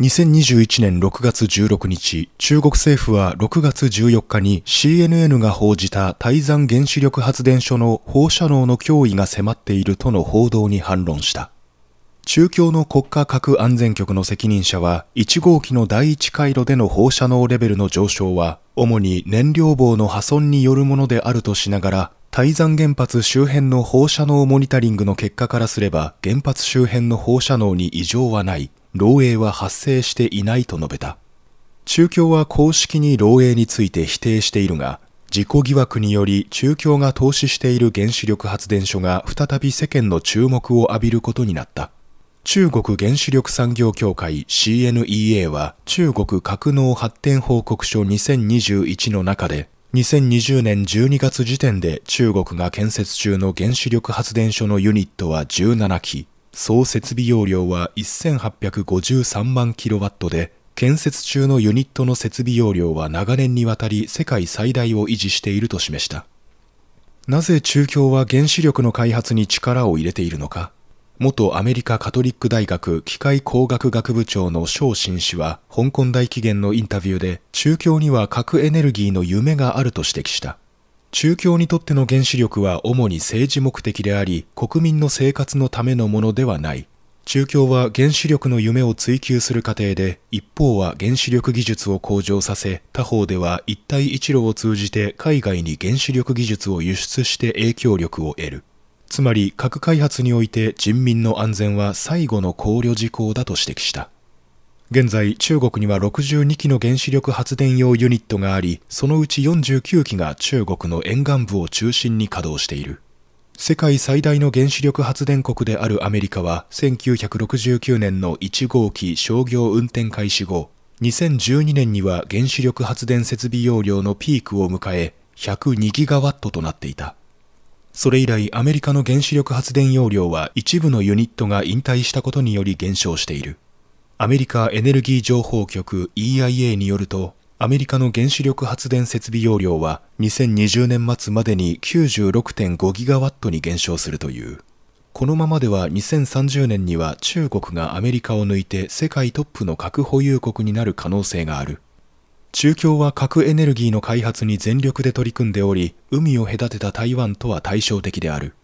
2021年6月16日、中国政府は6月14日に CNN が報じた台山原子力発電所の放射能の脅威が迫っているとの報道に反論した。中共の国家核安全局の責任者は1号機の第1回路での放射能レベルの上昇は主に燃料棒の破損によるものであるとしながら台山原発周辺の放射能モニタリングの結果からすれば原発周辺の放射能に異常はない漏洩は発生していないと述べた。中共は公式に漏洩について否定しているが、事故疑惑により中共が投資している原子力発電所が再び世間の注目を浴びることになった。中国原子力産業協会 CNEA は中国格納発展報告書2021の中で2020年12月時点で中国が建設中の原子力発電所のユニットは17基、総設備容量は1853万キロワットで、建設中のユニットの設備容量は長年にわたり世界最大を維持していると示した。なぜ中共は原子力の開発に力を入れているのか元アメリカカトリック大学機械工学学部長の翔新氏は香港大起源のインタビューで中共には核エネルギーの夢があると指摘した中共にとっての原子力は主に政治目的であり、国民の生活のためのものではない。中共は原子力の夢を追求する過程で、一方は原子力技術を向上させ、他方では一帯一路を通じて海外に原子力技術を輸出して影響力を得る。つまり核開発において人民の安全は最後の考慮事項だと指摘した。現在、中国には62基の原子力発電用ユニットがあり、そのうち49基が中国の沿岸部を中心に稼働している。世界最大の原子力発電国であるアメリカは、1969年の1号機商業運転開始後、2012年には原子力発電設備容量のピークを迎え、102ギガワットとなっていた。それ以来、アメリカの原子力発電容量は一部のユニットが引退したことにより減少している。アメリカエネルギー情報局 EIA によると、アメリカの原子力発電設備容量は2020年末までに96.5ギガワットに減少するという。このままでは2030年には中国がアメリカを抜いて世界トップの核保有国になる可能性がある。中共は核エネルギーの開発に全力で取り組んでおり、海を隔てた台湾とは対照的である。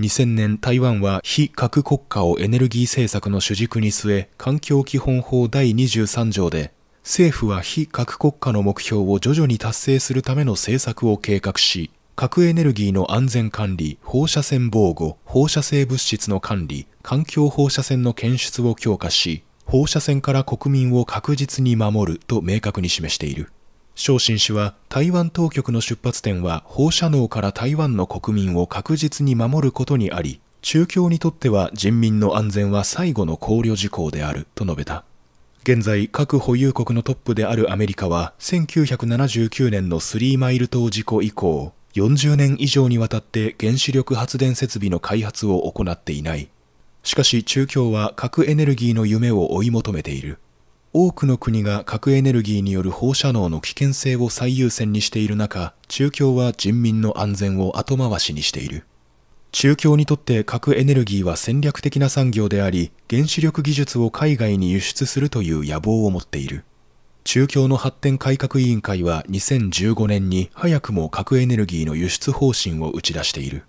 2000年台湾は非核国家をエネルギー政策の主軸に据え環境基本法第23条で政府は非核国家の目標を徐々に達成するための政策を計画し核エネルギーの安全管理、放射線防護、放射性物質の管理、環境放射線の検出を強化し、放射線から国民を確実に守ると明確に示している。昇進氏は台湾当局の出発点は放射能から台湾の国民を確実に守ることにあり中共にとっては人民の安全は最後の考慮事項であると述べた現在核保有国のトップであるアメリカは1979年のスリーマイル島事故以降40年以上にわたって原子力発電設備の開発を行っていないしかし中共は核エネルギーの夢を追い求めている多くの国が核エネルギーによる放射能の危険性を最優先にしている中、中共は人民の安全を後回しにしている。中共にとって核エネルギーは戦略的な産業であり、原子力技術を海外に輸出するという野望を持っている。中共の発展改革委員会は2015年に早くも核エネルギーの輸出方針を打ち出している。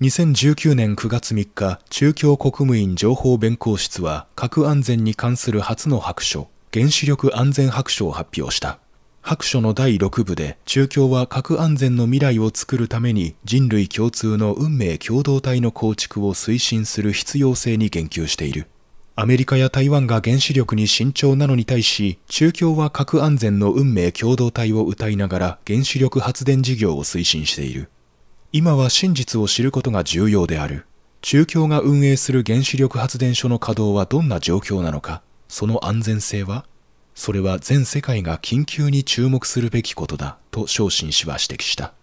2019年9月3日、中共国務院情報弁公室は核安全に関する初の白書、原子力安全白書を発表した。白書の第6部で中共は核安全の未来を作るために人類共通の運命共同体の構築を推進する必要性に言及している。アメリカや台湾が原子力に慎重なのに対し、中共は核安全の運命共同体を謳いながら原子力発電事業を推進している。今は真実を知ることが重要である。中共が運営する原子力発電所の稼働はどんな状況なのか、その安全性はそれは全世界が緊急に注目するべきことだと昇進氏は指摘した。